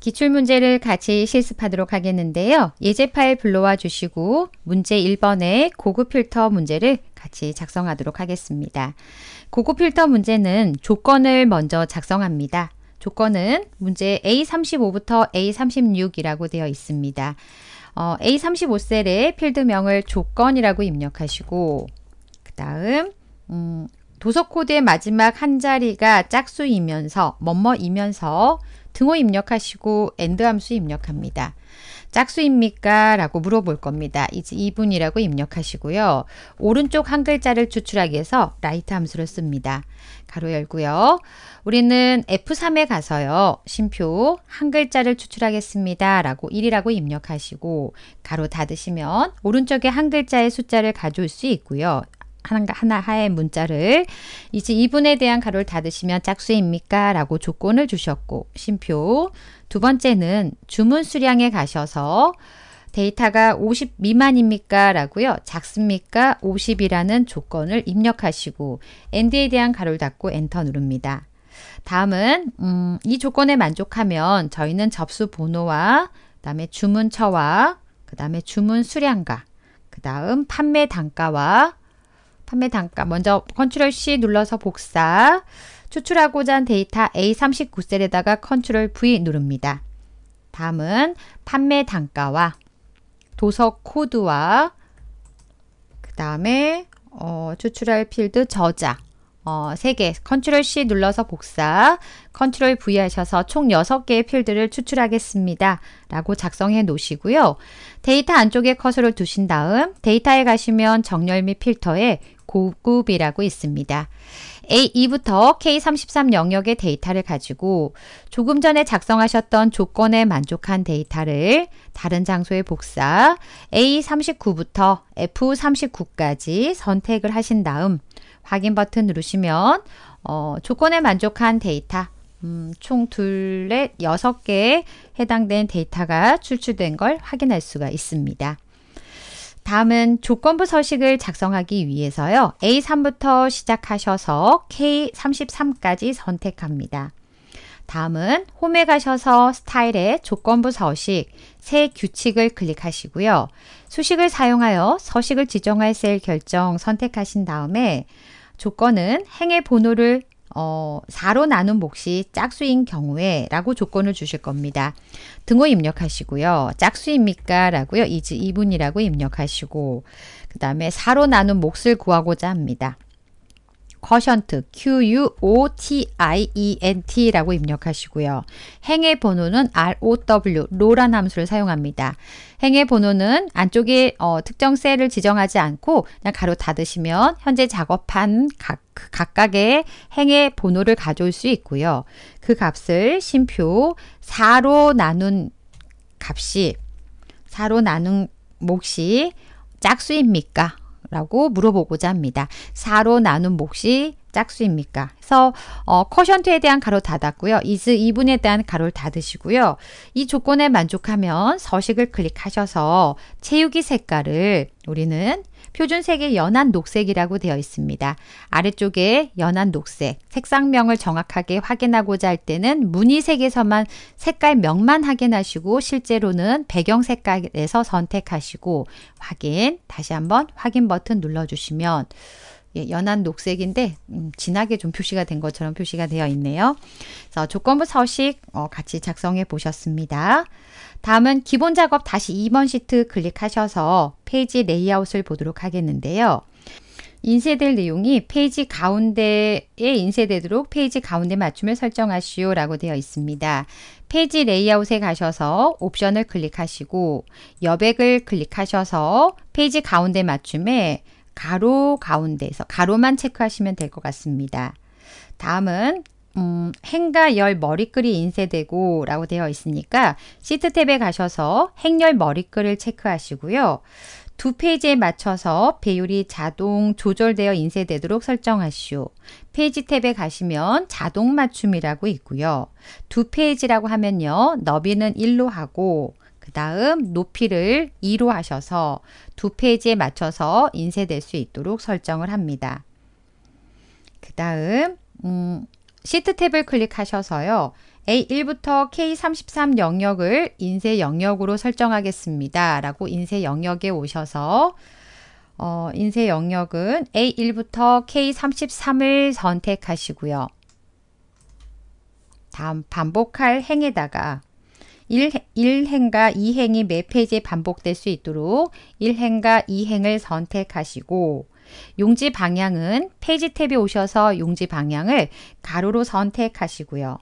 기출문제를 같이 실습하도록 하겠는데요. 예제 파일 불러와 주시고 문제 1번의 고급 필터 문제를 같이 작성하도록 하겠습니다. 고급 필터 문제는 조건을 먼저 작성합니다. 조건은 문제 A35부터 A36이라고 되어 있습니다. 어, A35셀에 필드명을 조건이라고 입력하시고 그 다음 음, 도서 코드의 마지막 한 자리가 짝수이면서 뭐뭐이면서 등호 입력하시고 엔드 함수 입력합니다. 짝수입니까? 라고 물어볼 겁니다. 이제 2분이라고 입력하시고요. 오른쪽 한 글자를 추출하기 위해서 라이트 함수를 씁니다. 가로 열고요. 우리는 F3에 가서요. 심표 한 글자를 추출하겠습니다. 라고 1이라고 입력하시고 가로 닫으시면 오른쪽에 한 글자의 숫자를 가져올 수 있고요. 하나, 하의 문자를 이제 이분에 대한 가로를 닫으시면 짝수입니까? 라고 조건을 주셨고 심표 두 번째는 주문 수량에 가셔서 데이터가 50 미만입니까? 라고요. 작습니까? 50이라는 조건을 입력하시고 ND에 대한 가로를 닫고 엔터 누릅니다. 다음은 음, 이 조건에 만족하면 저희는 접수 번호와 그다음에 주문처와 그다음에 주문 수량과 그다음 판매 단가와 판매 단가 먼저 컨트롤 C 눌러서 복사 추출하고자 한 데이터 A39셀에다가 컨트롤 V 누릅니다. 다음은 판매 단가와 도서 코드와 그 다음에 어, 추출할 필드 저자 어, 3개 컨트롤 C 눌러서 복사 컨트롤 V 하셔서 총 6개의 필드를 추출하겠습니다. 라고 작성해 놓으시고요. 데이터 안쪽에 커서를 두신 다음 데이터에 가시면 정렬 및 필터에 고급이라고 있습니다. A2부터 K33 영역의 데이터를 가지고 조금 전에 작성하셨던 조건에 만족한 데이터를 다른 장소에 복사 A39부터 F39까지 선택을 하신 다음 확인 버튼 누르시면 어, 조건에 만족한 데이터 음, 총 둘, 넷, 여섯 개에 해당된 데이터가 출출된 걸 확인할 수가 있습니다. 다음은 조건부 서식을 작성하기 위해서요. A3부터 시작하셔서 K33까지 선택합니다. 다음은 홈에 가셔서 스타일의 조건부 서식, 새 규칙을 클릭하시고요. 수식을 사용하여 서식을 지정할 셀 결정 선택하신 다음에 조건은 행의 번호를 어, 4로 나눈 몫이 짝수인 경우에 라고 조건을 주실 겁니다. 등호 입력하시고요. 짝수입니까? 라고요. 이지 2분이라고 입력하시고 그 다음에 4로 나눈 몫을 구하고자 합니다. quotient, Q-U-O-T-I-E-N-T라고 입력하시고요. 행의 번호는 ROW, 로란 함수를 사용합니다. 행의 번호는 안쪽에 어, 특정 셀을 지정하지 않고 그냥 가로 닫으시면 현재 작업한 각, 그 각각의 행의 번호를 가져올 수 있고요. 그 값을 심표 4로 나눈 값이 4로 나눈 몫이 짝수입니까? 라고 물어보고자 합니다. 4로 나눈 몫이 짝수입니까? 그래서 어, 커션트에 대한 가로 닫았고요. 이즈 2분에 대한 가로를 닫으시고요. 이 조건에 만족하면 서식을 클릭하셔서 채우기 색깔을 우리는 표준 색이 연한 녹색이라고 되어 있습니다. 아래쪽에 연한 녹색, 색상명을 정확하게 확인하고자 할 때는 무늬색에서만 색깔명만 확인하시고 실제로는 배경 색깔에서 선택하시고 확인, 다시 한번 확인 버튼 눌러주시면 예, 연한 녹색인데 음, 진하게 좀 표시가 된 것처럼 표시가 되어 있네요. 그래서 조건부 서식 어, 같이 작성해 보셨습니다. 다음은 기본 작업 다시 2번 시트 클릭하셔서 페이지 레이아웃을 보도록 하겠는데요. 인쇄될 내용이 페이지 가운데에 인쇄되도록 페이지 가운데 맞춤을 설정하시오 라고 되어 있습니다. 페이지 레이아웃에 가셔서 옵션을 클릭하시고 여백을 클릭하셔서 페이지 가운데 맞춤에 가로 가운데에서 가로만 체크하시면 될 것 같습니다. 다음은 음, 행가열 머리글이 인쇄되고 라고 되어 있으니까 시트 탭에 가셔서 행열 머리글을 체크하시고요. 두 페이지에 맞춰서 배율이 자동 조절되어 인쇄되도록 설정하시오. 페이지 탭에 가시면 자동 맞춤이라고 있고요. 두 페이지라고 하면요. 너비는 1로 하고 그 다음 높이를 2로 하셔서 두 페이지에 맞춰서 인쇄될 수 있도록 설정을 합니다. 그 다음 음, 시트 탭을 클릭하셔서요. A1부터 K33 영역을 인쇄 영역으로 설정하겠습니다. 라고 인쇄 영역에 오셔서 어, 인쇄 영역은 A1부터 K33을 선택하시고요. 다음 반복할 행에다가 1, 1행과 2행이 매 페이지에 반복될 수 있도록 1행과 2행을 선택하시고 용지 방향은 페이지 탭에 오셔서 용지 방향을 가로로 선택하시고요.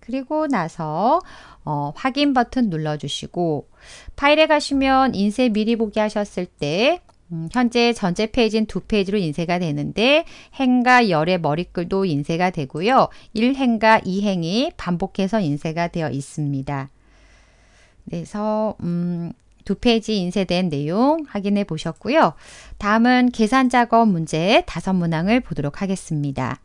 그리고 나서 어, 확인 버튼 눌러주시고 파일에 가시면 인쇄 미리 보기 하셨을 때 음, 현재 전체 페이지는 두 페이지로 인쇄가 되는데 행과 열의 머리글도 인쇄가 되고요. 1행과 2행이 반복해서 인쇄가 되어 있습니다. 그래서 음, 두 페이지 인쇄된 내용 확인해 보셨고요. 다음은 계산 작업 문제 다섯 문항을 보도록 하겠습니다.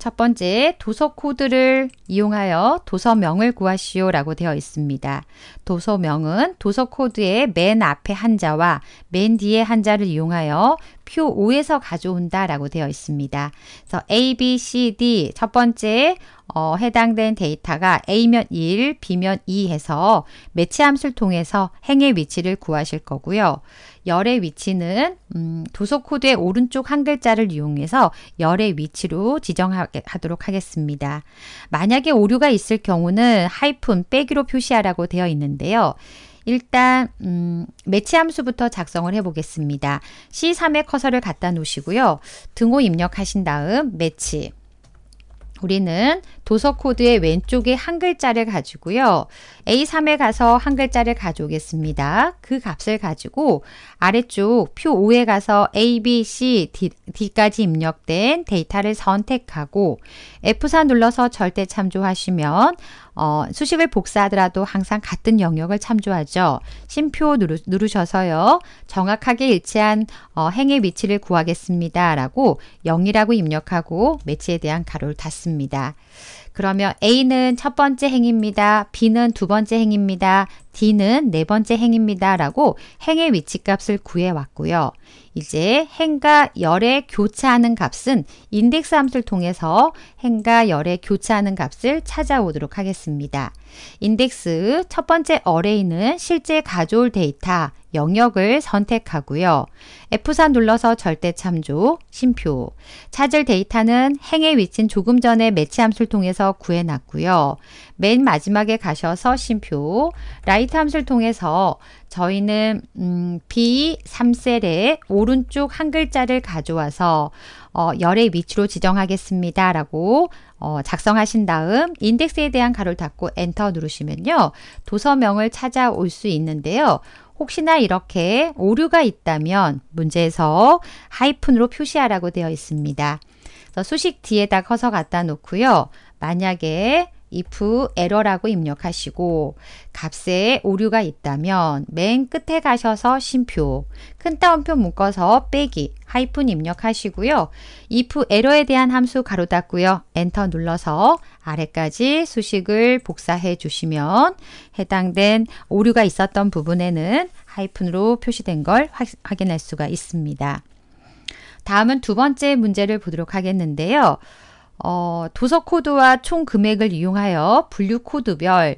첫 번째, 도서 코드를 이용하여 도서명을 구하시오 라고 되어 있습니다. 도서명은 도서 코드의 맨 앞에 한자와 맨 뒤에 한자를 이용하여 표 5에서 가져온다 라고 되어 있습니다. 그래서 A, B, C, D 첫 번째 어, 해당된 데이터가 A면 1, B면 2 해서 매치 함수를 통해서 행의 위치를 구하실 거고요. 열의 위치는 음, 도서 코드의 오른쪽 한 글자를 이용해서 열의 위치로 지정하도록 하겠습니다. 만약에 오류가 있을 경우는 하이픈 빼기로 표시하라고 되어 있는데요. 일단 음, 매치 함수부터 작성을 해보겠습니다. c 3의 커서를 갖다 놓으시고요. 등호 입력하신 다음 매치 우리는 도서 코드의 왼쪽에 한 글자를 가지고요. A3에 가서 한 글자를 가져오겠습니다. 그 값을 가지고 아래쪽 표 5에 가서 A, B, C, D, D까지 입력된 데이터를 선택하고 F4 눌러서 절대 참조하시면 어, 수식을 복사하더라도 항상 같은 영역을 참조하죠. 심표 누르, 셔서요 정확하게 일치한 어, 행의 위치를 구하겠습니다. 라고 0이라고 입력하고 매치에 대한 가로를 닫습니다. 그러면 A는 첫 번째 행입니다. B는 두 번째 행입니다. D는 네 번째 행입니다. 라고 행의 위치값을 구해왔고요. 이제 행과 열의 교차하는 값은 인덱스 함수를 통해서 행과 열의 교차하는 값을 찾아오도록 하겠습니다. 인덱스 첫 번째 어레이는 실제 가져올 데이터 영역을 선택하고요. F4 눌러서 절대 참조, 심표. 찾을 데이터는 행의 위치는 조금 전에 매치 함수를 통해서 구해놨고요. 맨 마지막에 가셔서 심표, 라이 라이트 함수를 통해서 저희는 음, B3셀의 오른쪽 한 글자를 가져와서 어, 열의 위치로 지정하겠습니다. 라고 어, 작성하신 다음 인덱스에 대한 가로를 닫고 엔터 누르시면요. 도서명을 찾아올 수 있는데요. 혹시나 이렇게 오류가 있다면 문제에서 하이픈으로 표시하라고 되어 있습니다. 수식 뒤에다 커서 갖다 놓고요. 만약에 if error라고 입력하시고 값에 오류가 있다면 맨 끝에 가셔서 심표큰 따옴표 묶어서 빼기, 하이픈 입력하시고요. if error에 대한 함수 가로 닫고요. 엔터 눌러서 아래까지 수식을 복사해 주시면 해당된 오류가 있었던 부분에는 하이픈으로 표시된 걸 확인할 수가 있습니다. 다음은 두 번째 문제를 보도록 하겠는데요. 어, 도서 코드와 총 금액을 이용하여 분류 코드별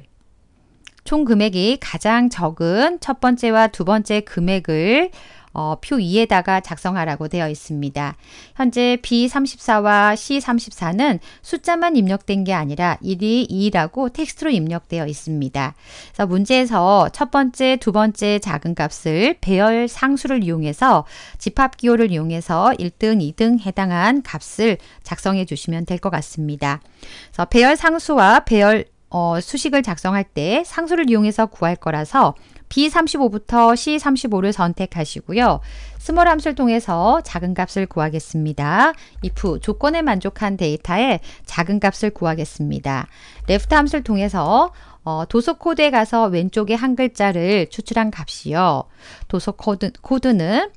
총 금액이 가장 적은 첫 번째와 두 번째 금액을 어, 표 2에다가 작성하라고 되어 있습니다. 현재 B34와 C34는 숫자만 입력된 게 아니라 1이 2라고 텍스트로 입력되어 있습니다. 그래서 문제에서 첫 번째, 두 번째 작은 값을 배열 상수를 이용해서 집합 기호를 이용해서 1등, 2등 해당한 값을 작성해 주시면 될 것 같습니다. 그래서 배열 상수와 배열 어, 수식을 작성할 때 상수를 이용해서 구할 거라서 B35부터 C35를 선택하시고요. 스몰 함수를 통해서 작은 값을 구하겠습니다. if 조건에 만족한 데이터에 작은 값을 구하겠습니다. left 함수를 통해서 어, 도서 코드에 가서 왼쪽에 한 글자를 추출한 값이요. 도서 코드, 코드는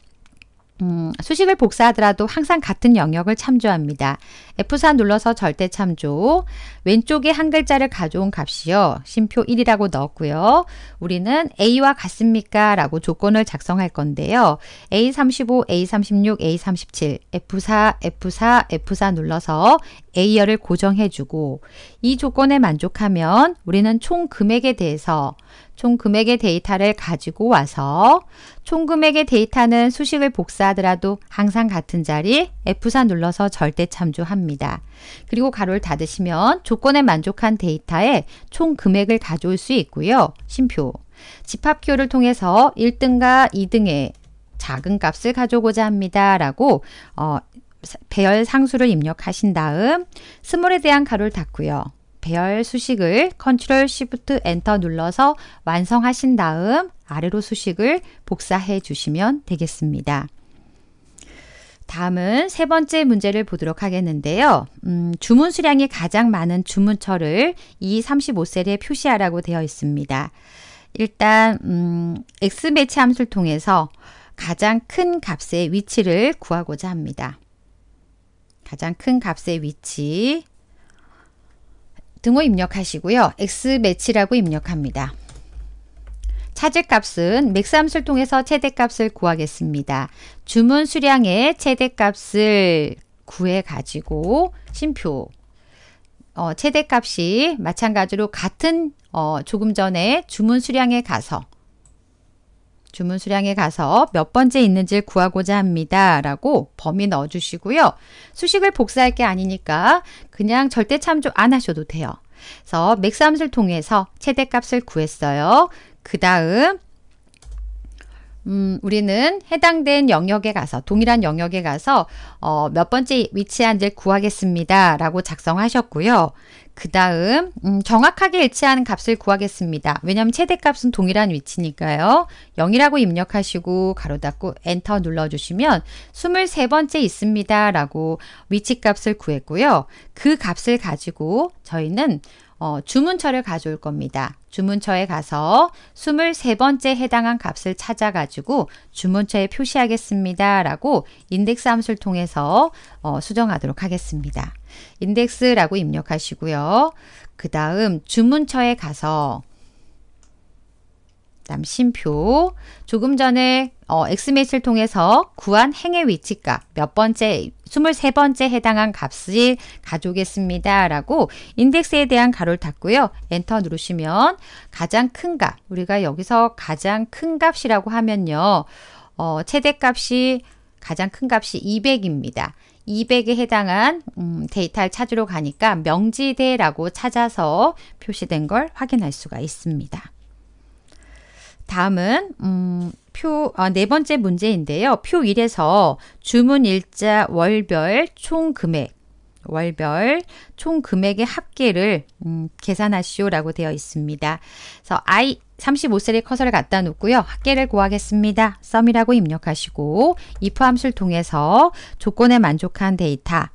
음, 수식을 복사하더라도 항상 같은 영역을 참조합니다. F4 눌러서 절대 참조, 왼쪽에 한 글자를 가져온 값이요. 심표 1이라고 넣었고요. 우리는 A와 같습니까? 라고 조건을 작성할 건데요. A35, A36, A37, F4, F4, F4 눌러서 A열을 고정해주고 이 조건에 만족하면 우리는 총 금액에 대해서 총 금액의 데이터를 가지고 와서 총 금액의 데이터는 수식을 복사하더라도 항상 같은 자리 F4 눌러서 절대 참조합니다. 그리고 가로를 닫으시면 조건에 만족한 데이터에 총 금액을 가져올 수 있고요. 심표. 집합표를 통해서 1등과 2등의 작은 값을 가져오고자 합니다. 라고 어, 배열 상수를 입력하신 다음 스몰에 대한 가로를 닫고요. 배열 수식을 컨트롤 시프트 엔터 눌러서 완성하신 다음 아래로 수식을 복사해 주시면 되겠습니다. 다음은 세 번째 문제를 보도록 하겠는데요. 음, 주문 수량이 가장 많은 주문처를 이 35셀에 표시하라고 되어 있습니다. 일단 음, x 매치 함수를 통해서 가장 큰 값의 위치를 구하고자 합니다. 가장 큰 값의 위치 등호 입력하시고요. x 매치라고 입력합니다. 차제값은 맥삼수를 통해서 최대값을 구하겠습니다. 주문 수량의 최대값을 구해 가지고 심표 어, 최대값이 마찬가지로 같은 어, 조금 전에 주문 수량에 가서 주문 수량에 가서 몇 번째 있는지 구하고자 합니다. 라고 범위 넣어주시고요. 수식을 복사할 게 아니니까 그냥 절대 참조 안 하셔도 돼요. 그래서 맥삼수를 통해서 최대값을 구했어요. 그 다음 음, 우리는 해당된 영역에 가서 동일한 영역에 가서 어, 몇 번째 위치한지를 구하겠습니다. 라고 작성하셨고요. 그 다음 음, 정확하게 일치하는 값을 구하겠습니다. 왜냐하면 최대값은 동일한 위치니까요. 0이라고 입력하시고 가로 닫고 엔터 눌러주시면 23번째 있습니다. 라고 위치값을 구했고요. 그 값을 가지고 저희는 어, 주문처를 가져올 겁니다. 주문처에 가서 23번째 해당한 값을 찾아가지고 주문처에 표시하겠습니다. 라고 인덱스 함수를 통해서 어, 수정하도록 하겠습니다. 인덱스라고 입력하시고요. 그 다음 주문처에 가서 다음 심표. 조금 전에 어, 엑스매치를 통해서 구한 행의 위치값 몇 번째 23번째 해당한 값이 가져오겠습니다. 라고 인덱스에 대한 가로를 닫고요. 엔터 누르시면 가장 큰 값, 우리가 여기서 가장 큰 값이라고 하면요. 어, 최대값이 가장 큰 값이 200입니다. 200에 해당한 음, 데이터를 찾으러 가니까 명지대라고 찾아서 표시된 걸 확인할 수가 있습니다. 다음은 음, 표, 아, 네 번째 문제인데요. 표 1에서 주문 일자 월별 총 금액, 월별 총 금액의 합계를 음, 계산하시오라고 되어 있습니다. 그래서 I 35셀에 커서를 갖다 놓고요. 합계를 구하겠습니다. 썸이라고 입력하시고 if 함수를 통해서 조건에 만족한 데이터,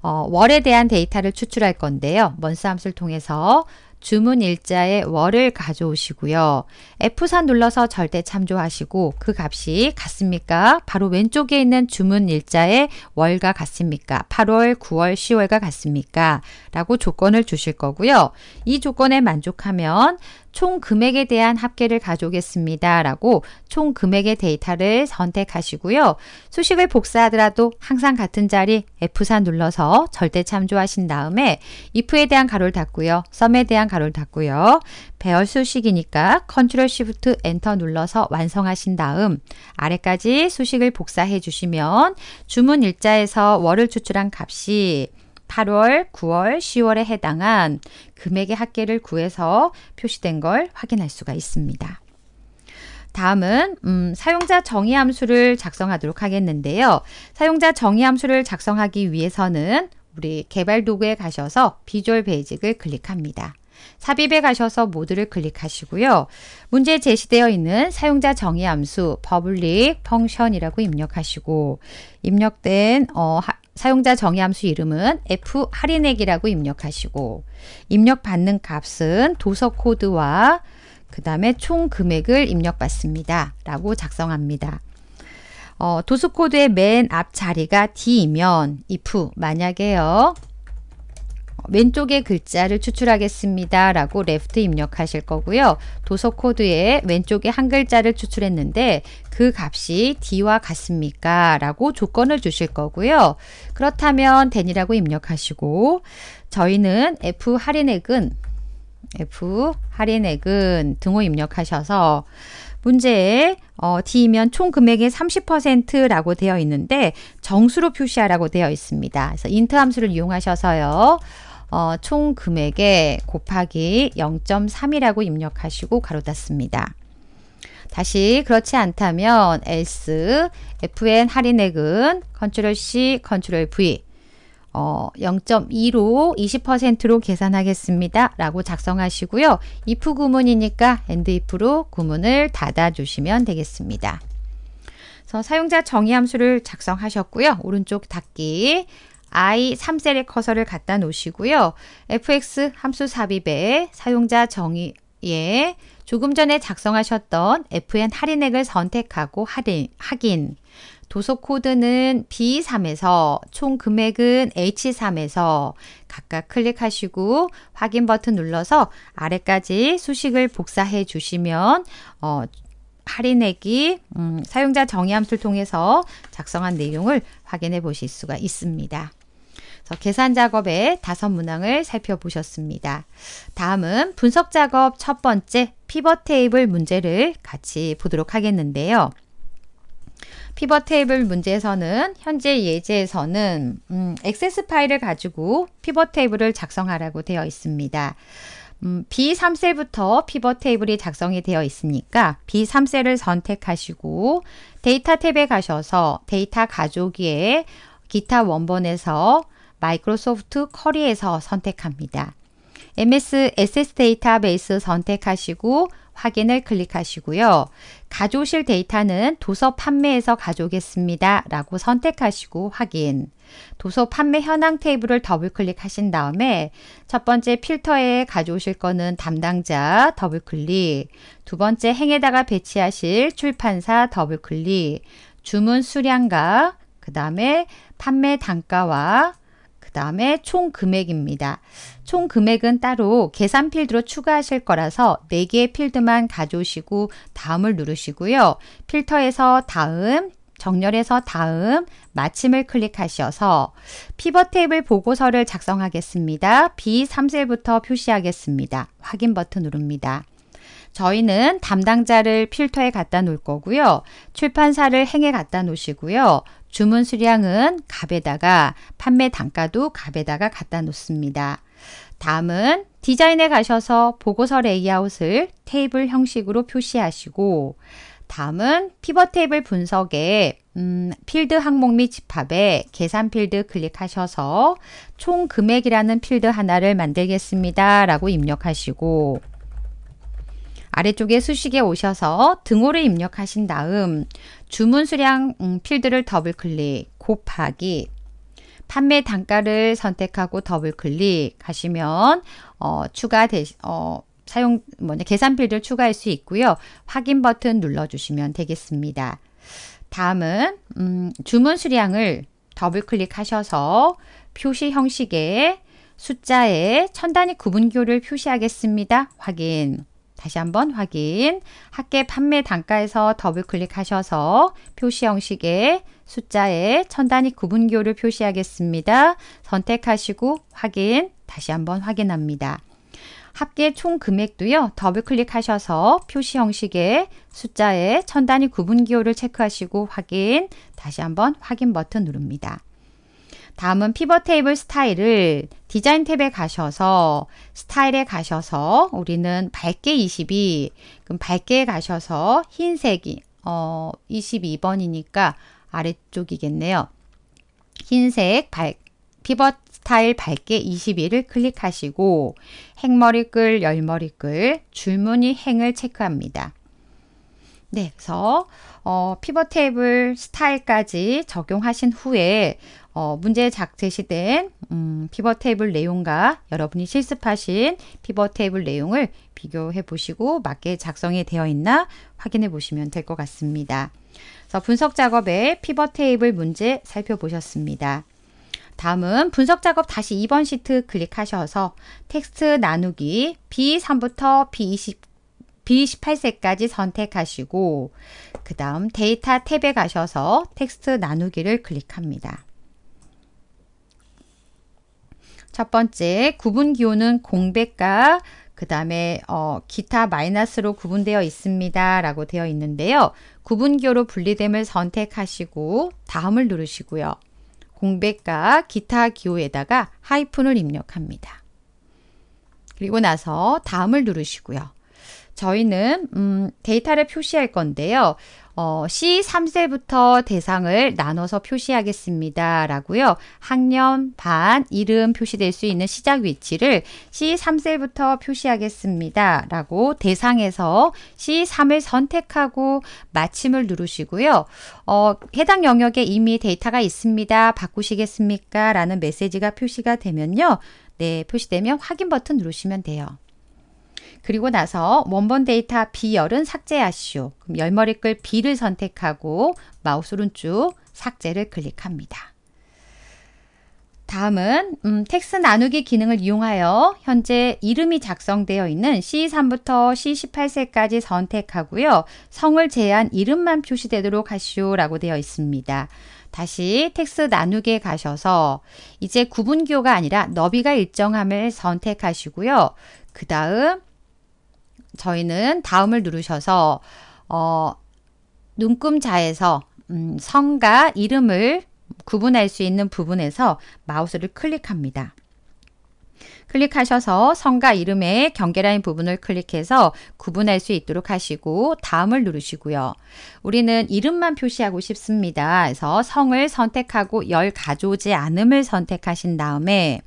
어, 월에 대한 데이터를 추출할 건데요. 먼스 함수를 통해서 주문 일자에 월을 가져오시고요. F4 눌러서 절대 참조하시고 그 값이 같습니까? 바로 왼쪽에 있는 주문 일자에 월과 같습니까? 8월, 9월, 10월과 같습니까? 라고 조건을 주실 거고요. 이 조건에 만족하면 총 금액에 대한 합계를 가져오겠습니다. 라고 총 금액의 데이터를 선택하시고요. 수식을 복사하더라도 항상 같은 자리 F4 눌러서 절대 참조하신 다음에 if에 대한 가로를 닫고요. 썸에 대한 항상 가로를 닫고요. 배열수 식이니까 컨트롤 시프트 엔터 눌러서 완성하신 다음 아래까지 수식을 복사해 주시면 주문 일자에서 월을 추출한 값이 8월, 9월, 10월에 해당한 금액의 합계를 구해서 표시된 걸 확인할 수가 있습니다. 다음은 음, 사용자 정의 함수를 작성하도록 하겠는데요. 사용자 정의 함수를 작성하기 위해서는 우리 개발 도구에 가셔서 비주얼 베이직을 클릭합니다. 삽입에 가셔서 모드를 클릭하시고요. 문제에 제시되어 있는 사용자 정의 함수 public function이라고 입력하시고 입력된 어, 하, 사용자 정의 함수 이름은 f 할인액이라고 입력하시고 입력받는 값은 도서 코드와 그 다음에 총 금액을 입력받습니다. 라고 작성합니다. 어, 도수 코드의 맨 앞 자리가 D이면 if 만약에요. 왼쪽에 글자를 추출하겠습니다. 라고 레프트 입력하실 거고요. 도서 코드에 왼쪽에 한 글자를 추출했는데 그 값이 D와 같습니까? 라고 조건을 주실 거고요. 그렇다면 된이라고 입력하시고 저희는 F 할인액은 F 할인액은 등호 입력하셔서 문제에 어, D이면 총 금액의 30%라고 되어 있는데 정수로 표시하라고 되어 있습니다. 그래서 int 함수를 이용하셔서요. 어, 총 금액에 곱하기 0.3이라고 입력하시고 가로 닫습니다. 다시 그렇지 않다면 else fn 할인액은 컨트롤 c 컨트롤 v 어, 0.2로 20%로 계산하겠습니다. 라고 작성하시고요. if 구문이니까 and if로 구문을 닫아 주시면 되겠습니다. 그래서 사용자 정의 함수를 작성하셨고요. 오른쪽 닫기 i 3셀의 커서를 갖다 놓으시고요. fx 함수 삽입에 사용자 정의에 조금 전에 작성하셨던 fn 할인액을 선택하고 할인, 확인. 도서 코드는 B3에서 총 금액은 H3에서 각각 클릭하시고 확인 버튼 눌러서 아래까지 수식을 복사해 주시면 어, 할인액이 음, 사용자 정의 함수를 통해서 작성한 내용을 확인해 보실 수가 있습니다. 계산 작업의 다섯 문항을 살펴보셨습니다. 다음은 분석 작업 첫 번째 피벗 테이블 문제를 같이 보도록 하겠는데요. 피벗 테이블 문제에서는 현재 예제에서는 음, 액세스 파일을 가지고 피벗 테이블을 작성하라고 되어 있습니다. 음, B3셀부터 피벗 테이블이 작성이 되어 있으니까 B3셀을 선택하시고 데이터 탭에 가셔서 데이터 가져오에 기타 원본에서 마이크로소프트 커리에서 선택합니다. MS SS 데이터베이스 선택하시고 확인을 클릭하시고요. 가져오실 데이터는 도서 판매에서 가져오겠습니다. 라고 선택하시고 확인. 도서 판매 현황 테이블을 더블 클릭하신 다음에 첫 번째 필터에 가져오실 거는 담당자 더블 클릭. 두 번째 행에다가 배치하실 출판사 더블 클릭. 주문 수량과 그 다음에 판매 단가와 다음에 총 금액입니다. 총 금액은 따로 계산 필드로 추가하실 거라서 4개의 필드만 가져오시고 다음을 누르시고요. 필터에서 다음, 정렬에서 다음, 마침을 클릭하셔서 피벗 테이블 보고서를 작성하겠습니다. B3셀부터 표시하겠습니다. 확인 버튼 누릅니다. 저희는 담당자를 필터에 갖다 놓을 거고요. 출판사를 행에 갖다 놓으시고요. 주문 수량은 갑에다가 판매 단가도 갑에다가 갖다 놓습니다. 다음은 디자인에 가셔서 보고서 레이아웃을 테이블 형식으로 표시하시고 다음은 피벗 테이블 분석에 음, 필드 항목 및 집합에 계산 필드 클릭하셔서 총 금액이라는 필드 하나를 만들겠습니다. 라고 입력하시고 아래쪽에 수식에 오셔서 등호를 입력하신 다음 주문 수량 음, 필드를 더블 클릭 곱하기 판매 단가를 선택하고 더블 클릭하시면 어, 추가 되, 어, 사용 뭐냐 계산 필드를 추가할 수 있고요. 확인 버튼 눌러주시면 되겠습니다. 다음은 음, 주문 수량을 더블 클릭하셔서 표시 형식의 숫자에 천 단위 구분교를 표시하겠습니다. 확인. 다시 한번 확인. 학계 판매 단가에서 더블 클릭하셔서 표시 형식의 숫자에 천 단위 구분교를 표시하겠습니다. 선택하시고 확인. 다시 한번 확인합니다. 합계 총 금액도요. 더블 클릭하셔서 표시 형식의 숫자에 천 단위 구분 기호를 체크하시고 확인, 다시 한번 확인 버튼 누릅니다. 다음은 피벗 테이블 스타일을 디자인 탭에 가셔서 스타일에 가셔서 우리는 밝게 22 그럼 밝게 가셔서 흰색이 어 22번이니까 아래쪽이겠네요. 흰색 밝 피벗 스타일 밝게 22를 클릭하시고 행머리글 열머리글 줄무늬 행을 체크합니다. 네, 그래서 어, 피벗 테이블 스타일까지 적용하신 후에 어, 문제 작 제시된 음, 피벗 테이블 내용과 여러분이 실습하신 피벗 테이블 내용을 비교해 보시고 맞게 작성이 되어 있나 확인해 보시면 될 것 같습니다. 그래서 분석 작업의 피벗 테이블 문제 살펴보셨습니다. 다음은 분석 작업 다시 2번 시트 클릭하셔서 텍스트 나누기 B3부터 B20 B28세까지 선택하시고 그 다음 데이터 탭에 가셔서 텍스트 나누기를 클릭합니다. 첫 번째, 구분 기호는 공백과 그 다음에 어, 기타 마이너스로 구분되어 있습니다. 라고 되어 있는데요. 구분기호로 분리됨을 선택하시고 다음을 누르시고요. 공백과 기타 기호에다가 하이픈을 입력합니다. 그리고 나서 다음을 누르시고요. 저희는 음, 데이터를 표시할 건데요. 어, C 3세부터 대상을 나눠서 표시하겠습니다. 라고요. 학년, 반, 이름 표시될 수 있는 시작 위치를 C 3세부터 표시하겠습니다. 라고 대상에서 C 3을 선택하고 마침을 누르시고요. 어, 해당 영역에 이미 데이터가 있습니다. 바꾸시겠습니까? 라는 메시지가 표시가 되면요. 네, 표시되면 확인 버튼 누르시면 돼요. 그리고 나서 원본 데이터 B열은 삭제하시오. 그럼 열머리글 B를 선택하고 마우스 오른쪽 삭제를 클릭합니다. 다음은 음, 텍스트 나누기 기능을 이용하여 현재 이름이 작성되어 있는 C3부터 C18세까지 선택하고요. 성을 제한 이름만 표시되도록 하시오라고 되어 있습니다. 다시 텍스트 나누기에 가셔서 이제 구분기호가 아니라 너비가 일정함을 선택하시고요. 그 다음 저희는 다음을 누르셔서 어, 눈금자에서 음, 성과 이름을 구분할 수 있는 부분에서 마우스를 클릭합니다. 클릭하셔서 성과 이름의 경계라인 부분을 클릭해서 구분할 수 있도록 하시고 다음을 누르시고요. 우리는 이름만 표시하고 싶습니다. 그래서 성을 선택하고 열 가져오지 않음을 선택하신 다음에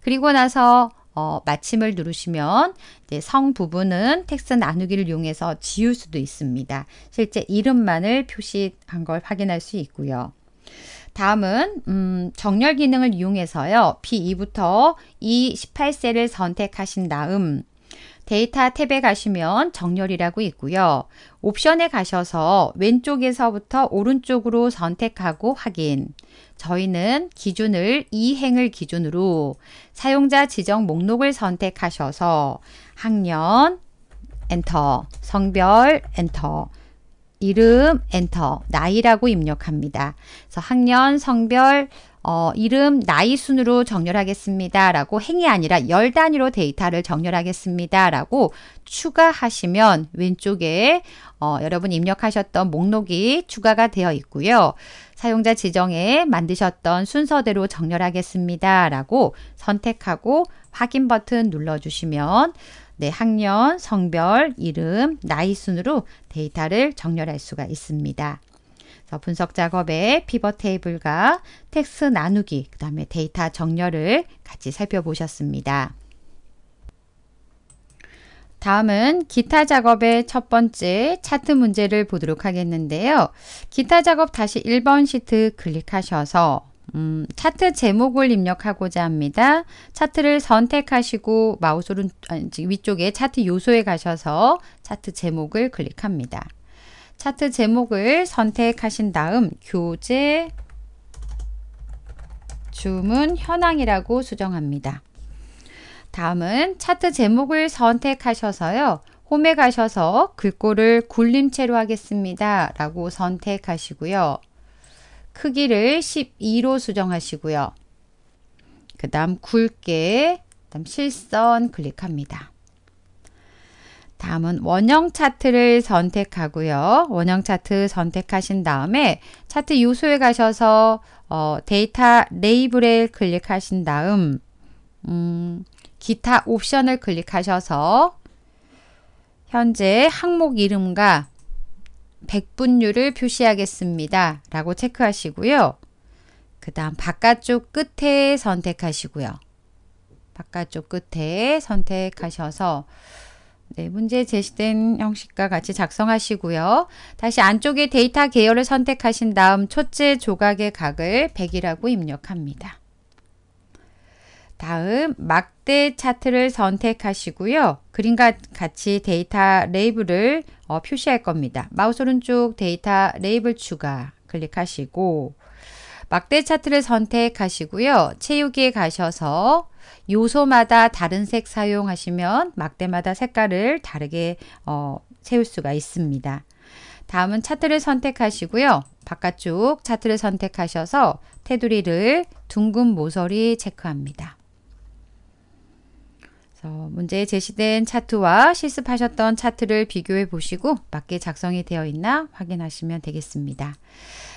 그리고 나서 어, 마침을 누르시면 이제 성 부분은 텍스트 나누기를 이용해서 지울 수도 있습니다. 실제 이름만을 표시한 걸 확인할 수 있고요. 다음은 음, 정렬 기능을 이용해서요. B2부터 E18셀을 선택하신 다음 데이터 탭에 가시면 정렬이라고 있고요. 옵션에 가셔서 왼쪽에서부터 오른쪽으로 선택하고 확인. 저희는 기준을 이 행을 기준으로 사용자 지정 목록을 선택하셔서 학년 엔터, 성별 엔터, 이름 엔터, 나이라고 입력합니다. 그래서 학년, 성별, 어, 이름, 나이 순으로 정렬하겠습니다. 라고 행이 아니라 열 단위로 데이터를 정렬하겠습니다. 라고 추가하시면 왼쪽에 어, 여러분 입력하셨던 목록이 추가가 되어 있고요. 사용자 지정에 만드셨던 순서대로 정렬하겠습니다. 라고 선택하고 확인 버튼 눌러주시면 네, 학년, 성별, 이름, 나이 순으로 데이터를 정렬할 수가 있습니다. 어, 분석 작업에 피벗 테이블과 텍스 나누기, 그 다음에 데이터 정렬을 같이 살펴보셨습니다. 다음은 기타 작업의 첫 번째 차트 문제를 보도록 하겠는데요. 기타 작업 다시 1번 시트 클릭하셔서 음, 차트 제목을 입력하고자 합니다. 차트를 선택하시고 마우스 오른, 위쪽에 차트 요소에 가셔서 차트 제목을 클릭합니다. 차트 제목을 선택하신 다음 교재 주문 현황이라고 수정합니다. 다음은 차트 제목을 선택하셔서요. 홈에 가셔서 글꼴을 굴림체로 하겠습니다. 라고 선택하시고요. 크기를 12로 수정하시고요. 그 다음 굵게, 그 다음 실선 클릭합니다. 다음은 원형 차트를 선택하고요. 원형 차트 선택하신 다음에 차트 요소에 가셔서 어, 데이터 레이블에 클릭하신 다음 음, 기타 옵션을 클릭하셔서 현재 항목 이름과 백분율을 표시하겠습니다. 라고 체크하시고요. 그 다음 바깥쪽 끝에 선택하시고요. 바깥쪽 끝에 선택하셔서 네, 문제에 제시된 형식과 같이 작성하시고요. 다시 안쪽에 데이터 계열을 선택하신 다음 첫째 조각의 각을 100이라고 입력합니다. 다음 막대 차트를 선택하시고요. 그림과 같이 데이터 레이블을 어, 표시할 겁니다. 마우스 오른쪽 데이터 레이블 추가 클릭하시고 막대 차트를 선택하시고요. 채우기에 가셔서 요소마다 다른 색 사용하시면 막대마다 색깔을 다르게 어, 세울 수가 있습니다. 다음은 차트를 선택하시고요. 바깥쪽 차트를 선택하셔서 테두리를 둥근 모서리 체크합니다. 문제에 제시된 차트와 실습하셨던 차트를 비교해 보시고 맞게 작성이 되어 있나 확인하시면 되겠습니다.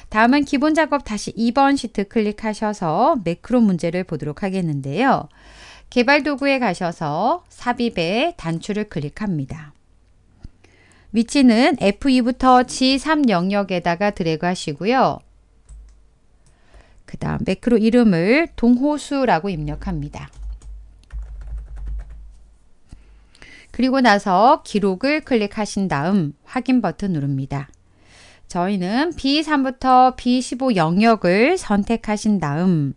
다음은 기본 작업 다시 2번 시트 클릭하셔서 매크로 문제를 보도록 하겠는데요. 개발 도구에 가셔서 삽입에 단추를 클릭합니다. 위치는 F2부터 G3 영역에다가 드래그 하시고요. 그 다음 매크로 이름을 동호수라고 입력합니다. 그리고 나서 기록을 클릭하신 다음 확인 버튼 누릅니다. 저희는 B3부터 B15 영역을 선택하신 다음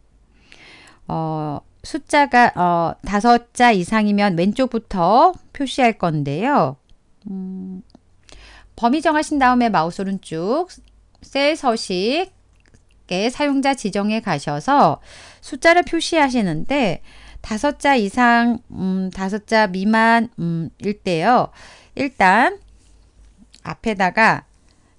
어, 숫자가 어, 5자 이상이면 왼쪽부터 표시할 건데요. 음, 범위 정하신 다음에 마우스 오른쪽 셀 서식의 사용자 지정에 가셔서 숫자를 표시하시는데 다자 이상, 음, 다자 미만, 음, 때요 일단, 앞에다가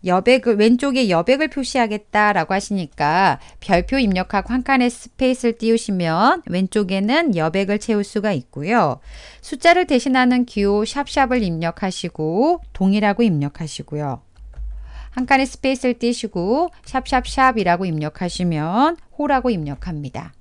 여백을 왼쪽에 여백을 표시하겠다라고 하시니까 별표 입력하고 한 칸의 스페이스를 띄우시면 왼쪽에는 여백을 채울 수가 있고요. 숫자를 대신하는 기호 샵샵을 입력하시고 동일하고 입력하시고요. 한 칸의 스페이스를 띄시고 샵샵샵이라고 입력하시면 호라고 입력합니다.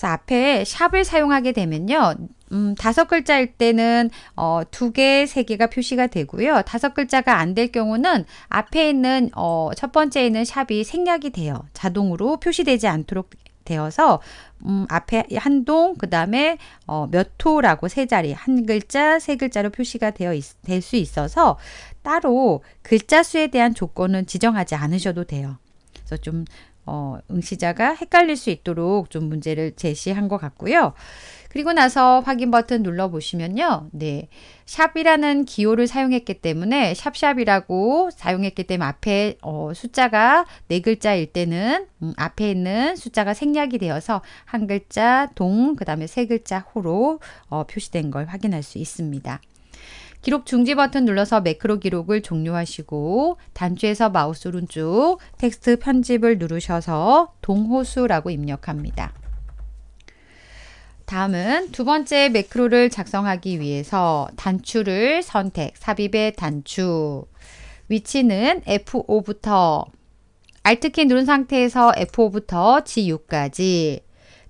자, 앞에 샵을 사용하게 되면요. 음, 다섯 글자일 때는 어, 두 개, 세 개가 표시가 되고요. 다섯 글자가 안 될 경우는 앞에 있는 어, 첫 번째 에 있는 샵이 생략이 돼요. 자동으로 표시되지 않도록 되어서 음, 앞에 한 동, 그 다음에 어, 몇 호라고 세 자리, 한 글자, 세 글자로 표시가 되어 될 수 있어서 따로 글자 수에 대한 조건은 지정하지 않으셔도 돼요. 그래서 좀 어, 응시자가 헷갈릴 수 있도록 좀 문제를 제시한 것 같고요. 그리고 나서 확인 버튼 눌러보시면요. 네. 샵이라는 기호를 사용했기 때문에 샵샵이라고 사용했기 때문에 앞에 어, 숫자가 네 글자일 때는 음, 앞에 있는 숫자가 생략이 되어서 한 글자 동, 그 다음에 세 글자 호로 어, 표시된 걸 확인할 수 있습니다. 기록 중지 버튼 눌러서 매크로 기록을 종료하시고 단추에서 마우스 오른쪽 텍스트 편집을 누르셔서 동호수라고 입력합니다. 다음은 두 번째 매크로를 작성하기 위해서 단추를 선택, 삽입의 단추. 위치는 F5부터 Alt키 누른 상태에서 F5부터 G6까지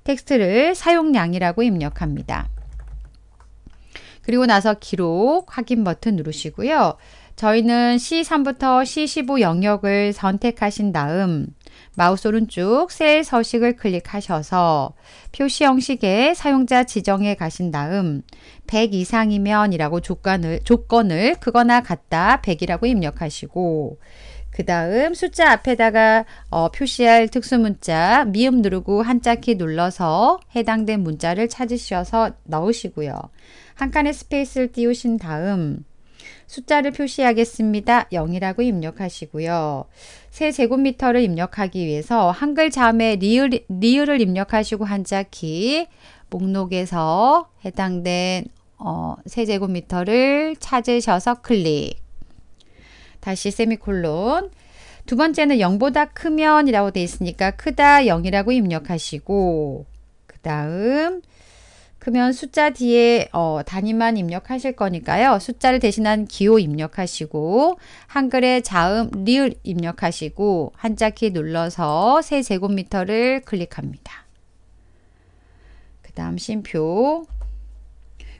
텍스트를 사용량이라고 입력합니다. 그리고 나서 기록 확인 버튼 누르시고요. 저희는 C3부터 C15 영역을 선택하신 다음 마우스 오른쪽 셀 서식을 클릭하셔서 표시 형식의 사용자 지정에 가신 다음 100 이상이면 이라고 조건을, 조건을 그거나 같다 100이라고 입력하시고 그 다음 숫자 앞에다가 어, 표시할 특수문자 미음 누르고 한자 키 눌러서 해당된 문자를 찾으셔서 넣으시고요. 한 칸의 스페이스를 띄우신 다음 숫자를 표시하겠습니다. 0이라고 입력하시고요. 세 제곱미터를 입력하기 위해서 한글 자음에 리을, 리을을 입력하시고 한자키 목록에서 해당된 어, 세제곱미터를 찾으셔서 클릭. 다시 세미콜론. 두 번째는 0보다 크면 이라고 되어 있으니까 크다 0이라고 입력하시고 그 다음 그러면 숫자 뒤에 어, 단위만 입력하실 거니까요. 숫자를 대신한 기호 입력하시고 한글의 자음 리을 입력하시고 한자 키 눌러서 세 제곱미터를 클릭합니다. 그 다음 심표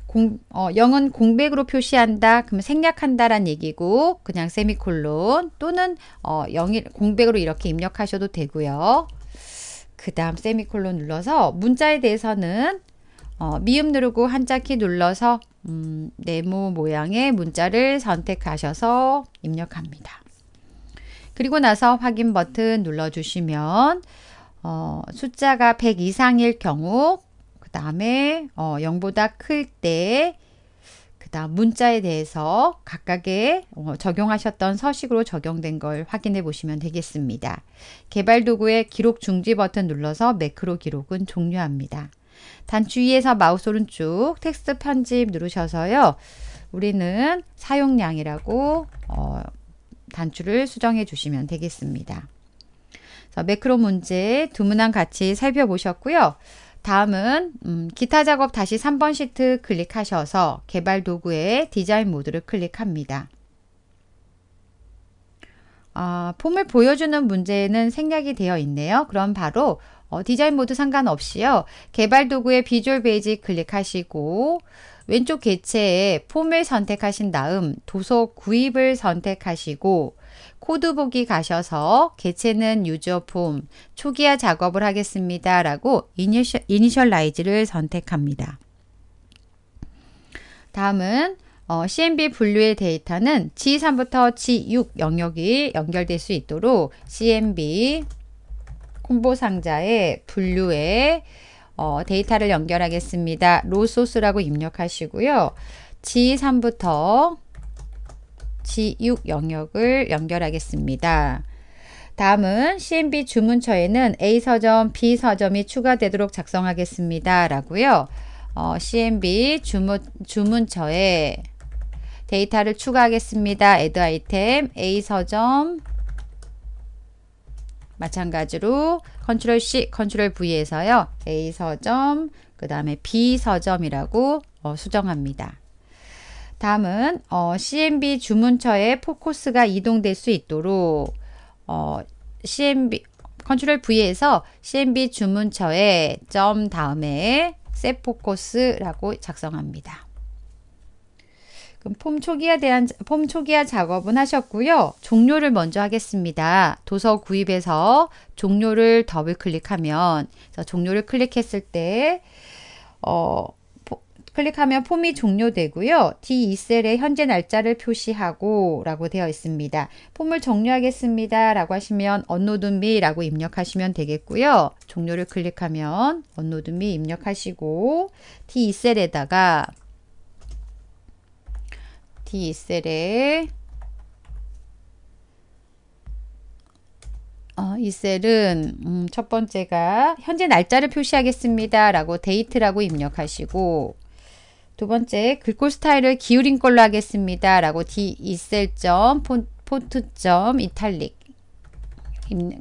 공, 어, 0은 공백으로 표시한다. 그럼 생략한다란 얘기고 그냥 세미콜론 또는 어, 0일, 공백으로 이렇게 입력하셔도 되고요. 그 다음 세미콜론 눌러서 문자에 대해서는 어, 미음 누르고 한자키 눌러서 음, 네모 모양의 문자를 선택하셔서 입력합니다. 그리고 나서 확인 버튼 눌러주시면 어, 숫자가 100 이상일 경우 그 다음에 어, 0보다 클 때그 다음 문자에 대해서 각각의 어, 적용하셨던 서식으로 적용된 걸 확인해 보시면 되겠습니다. 개발 도구의 기록 중지 버튼 눌러서 매크로 기록은 종료합니다. 단추 위에서 마우스 오른쪽 텍스트 편집 누르셔서요. 우리는 사용량이라고 어, 단추를 수정해 주시면 되겠습니다. 자, 매크로 문제 두 문항 같이 살펴보셨고요. 다음은 음, 기타 작업 다시 3번 시트 클릭하셔서 개발 도구의 디자인 모드를 클릭합니다. 아, 폼을 보여주는 문제는 생략이 되어 있네요. 그럼 바로 어, 디자인 모드 상관없이요. 개발 도구의 비주얼 베이직 클릭하시고 왼쪽 개체에 폼을 선택하신 다음 도서 구입을 선택하시고 코드 보기 가셔서 개체는 유저 폼 초기화 작업을 하겠습니다 라고 이니셜, 이니셜라이즈를 선택합니다. 다음은 어, CMB 분류의 데이터는 G3부터 G6 영역이 연결될 수 있도록 CMB 홍보 상자의 분류에 어, 데이터를 연결하겠습니다. 로소스라고 입력하시고요. G3부터 G6 영역을 연결하겠습니다. 다음은 CMB 주문처에는 A 서점, B 서점이 추가되도록 작성하겠습니다. 라고요. 어, CMB 주문, 주문처에 데이터를 추가하겠습니다. add 아이템 A 서점, 마찬가지로 컨트롤 C, 컨트롤 V에서요. A 서점, 그 다음에 B 서점이라고 어, 수정합니다. 다음은 어, CMB 주문처의 포커스가 이동될 수 있도록 어, CMB 컨트롤 V에서 CMB 주문처의 점 다음에 셋 포커스라고 작성합니다. 그럼 폼 초기화 대한 폼 초기화 작업은 하셨고요. 종료를 먼저 하겠습니다. 도서 구입에서 종료를 더블 클릭하면 종료를 클릭했을 때 어, 포, 클릭하면 폼이 종료되고요. D2셀에 현재 날짜를 표시하고 라고 되어 있습니다. 폼을 종료하겠습니다 라고 하시면 언노드 미 라고 입력하시면 되겠고요. 종료를 클릭하면 언노드 미 입력하시고 D2셀에다가 d 셀에 어, 이 셀은 음, 첫 번째가 현재 날짜를 표시하겠습니다. 라고 데이트라고 입력하시고 두 번째 글꼴 스타일을 기울인 걸로 하겠습니다. 라고 D2셀.점 폰트.점 이탈릭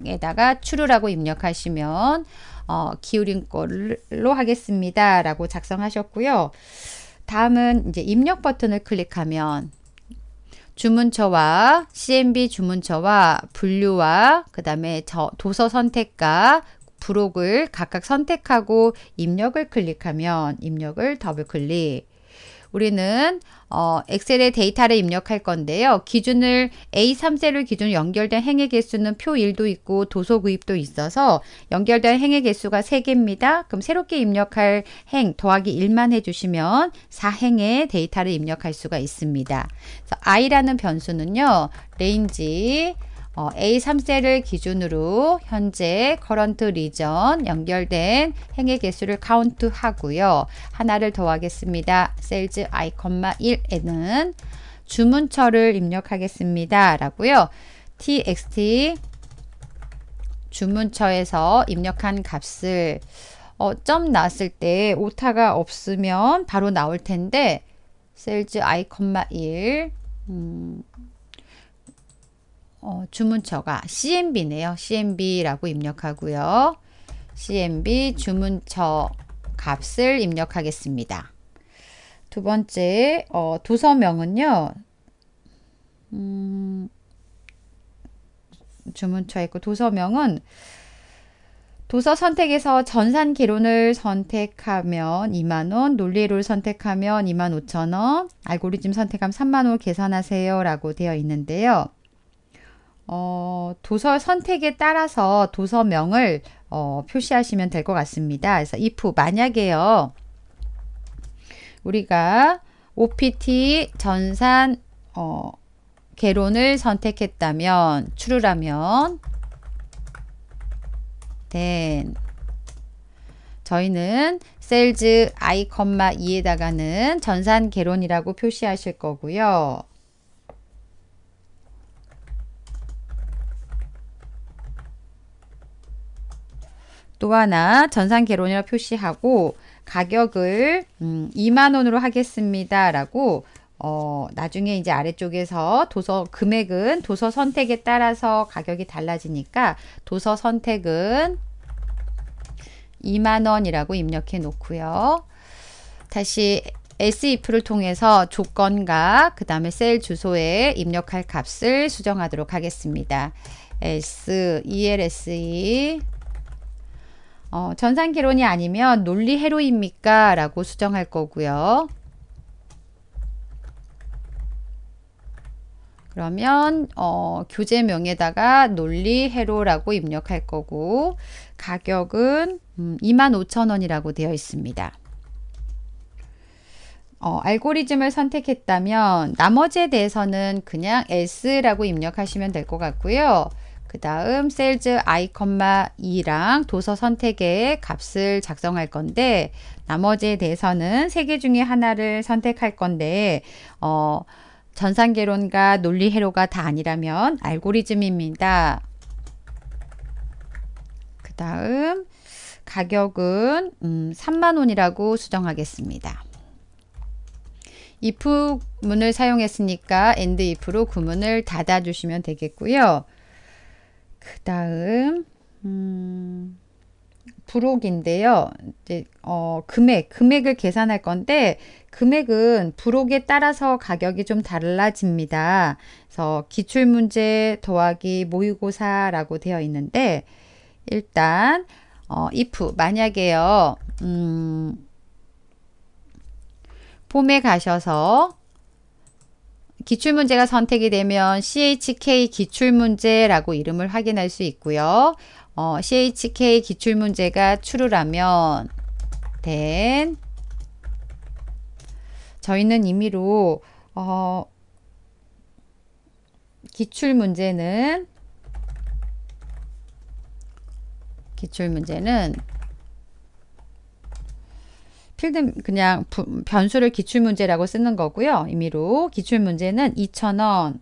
에다가 추루라고 입력하시면 어, 기울인 걸로 하겠습니다. 라고 작성하셨고요. 다음은 이제 입력 버튼을 클릭하면 주문처와 CMB 주문처와 분류와 그 다음에 도서 선택과 부록을 각각 선택하고 입력을 클릭하면 입력을 더블 클릭 우리는 어, 엑셀에 데이터를 입력할 건데요. 기준을 A3셀을 기준 연결된 행의 개수는 표 1도 있고 도소 구입도 있어서 연결된 행의 개수가 3개입니다. 그럼 새롭게 입력할 행 더하기 1만 해주시면 4행의 데이터를 입력할 수가 있습니다. 그래서 I라는 변수는요. 레인지 어, A3셀을 기준으로 현재 커런트 리전 연결된 행의 개수를 카운트 하고요. 하나를 더하겠습니다. 셀즈 i, 1에는 주문처를 입력하겠습니다. 라고요. txt 주문처에서 입력한 값을 어, 점나을때 오타가 없으면 바로 나올 텐데 셀즈 i, 1 음, 어, 주문처가 CMB네요. CMB라고 입력하고요. CMB 주문처 값을 입력하겠습니다. 두 번째 어, 도서명은요. 음, 주문처 에 있고 도서명은 도서 선택에서 전산 기론을 선택하면 2만원, 논리를 선택하면 2만 5천원, 알고리즘 선택하면 3만원 계산하세요 라고 되어 있는데요. 어, 도서 선택에 따라서 도서명을 어, 표시하시면 될 것 같습니다. 그래서 if 만약에요. 우리가 OPT 전산 어, 개론을 선택했다면 추루라면 then 저희는 셀즈 아이, 컴마 2에다가는 전산 개론이라고 표시하실 거고요. 또 하나 전산개론이라 표시하고 가격을 음, 2만 원으로 하겠습니다라고 어, 나중에 이제 아래쪽에서 도서 금액은 도서 선택에 따라서 가격이 달라지니까 도서 선택은 2만 원이라고 입력해 놓고요. 다시 SIF를 통해서 조건과 그 다음에 셀 주소에 입력할 값을 수정하도록 하겠습니다. S, ELSE 어, 전산기론이 아니면 논리해로입니까? 라고 수정할 거고요. 그러면 어, 교재명에다가 논리해로라고 입력할 거고 가격은 25,000원이라고 음, 되어 있습니다. 어, 알고리즘을 선택했다면 나머지에 대해서는 그냥 S라고 입력하시면 될 것 같고요. 그 다음 셀즈 i, 2랑 도서 선택의 값을 작성할 건데 나머지에 대해서는 세 개 중에 하나를 선택할 건데 어, 전산개론과 논리해로가 다 아니라면 알고리즘입니다. 그 다음 가격은 음, 3만원이라고 수정하겠습니다. if 문을 사용했으니까 and if로 구문을 닫아주시면 되겠고요. 그 다음 음, 부록인데요. 이제 어, 금액, 금액을 계산할 건데 금액은 부록에 따라서 가격이 좀 달라집니다. 그래서 기출 문제 더하기 모의고사라고 되어 있는데 일단 어, if 만약에요. 음, 폼에 가셔서 기출문제가 선택이 되면 CHK 기출문제라고 이름을 확인할 수 있고요. 어, CHK 기출문제가 추루라면 된 저희는 임의로 어, 기출문제는 기출문제는 필드 그냥 부, 변수를 기출 문제라고 쓰는 거고요. 임의로 기출 문제는 2,000원.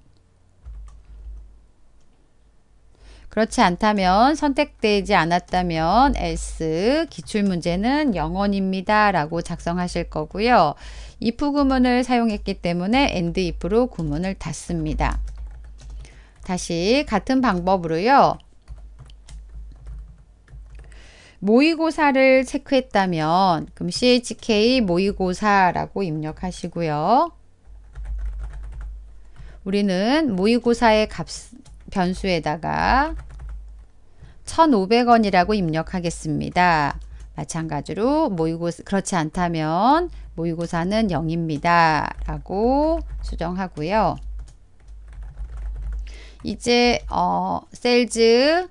그렇지 않다면 선택되지 않았다면 else 기출 문제는 0원입니다. 라고 작성하실 거고요. if 구문을 사용했기 때문에 and if로 구문을 닫습니다. 다시 같은 방법으로요. 모의고사를 체크했다면 그럼 CHK 모의고사라고 입력하시고요. 우리는 모의고사의 값 변수에다가 1,500원이라고 입력하겠습니다. 마찬가지로 모의고사 그렇지 않다면 모의고사는 0입니다. 라고 수정하고요. 이제 어 셀즈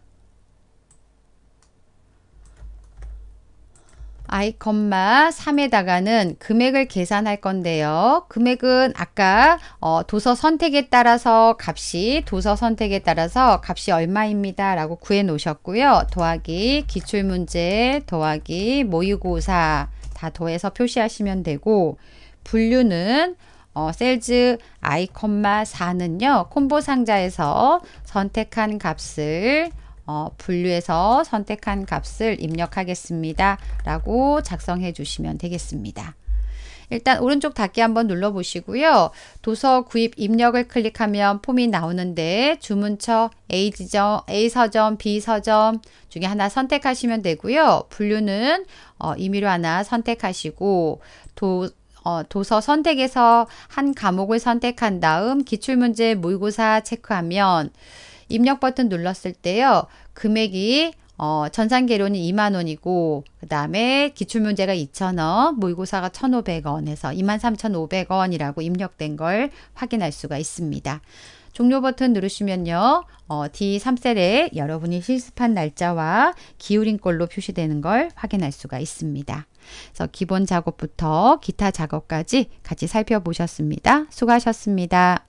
아이, 컴마 3에다가는 금액을 계산할 건데요. 금액은 아까 어, 도서 선택에 따라서 값이 도서 선택에 따라서 값이 얼마입니다. 라고 구해 놓으셨고요. 더하기 기출문제 더하기 모의고사 다 더해서 표시하시면 되고 분류는 어, 셀즈 아 4는요. 콤보 상자에서 선택한 값을 어, 분류해서 선택한 값을 입력하겠습니다. 라고 작성해 주시면 되겠습니다. 일단 오른쪽 닫기 한번 눌러 보시고요. 도서 구입 입력을 클릭하면 폼이 나오는데 주문처 A 지점, A 서점, B 서점 중에 하나 선택하시면 되고요. 분류는 어, 임의로 하나 선택하시고 도 어, 도서 선택에서 한 과목을 선택한 다음 기출문제 모의고사 체크하면 입력 버튼 눌렀을 때요. 금액이 어, 전산계로는 2만원이고 그 다음에 기출문제가 2,000원, 모의고사가 1,500원에서 23,500원이라고 입력된 걸 확인할 수가 있습니다. 종료 버튼 누르시면요. 어, D3셀에 여러분이 실습한 날짜와 기울임꼴로 표시되는 걸 확인할 수가 있습니다. 그래서 기본 작업부터 기타 작업까지 같이 살펴보셨습니다. 수고하셨습니다.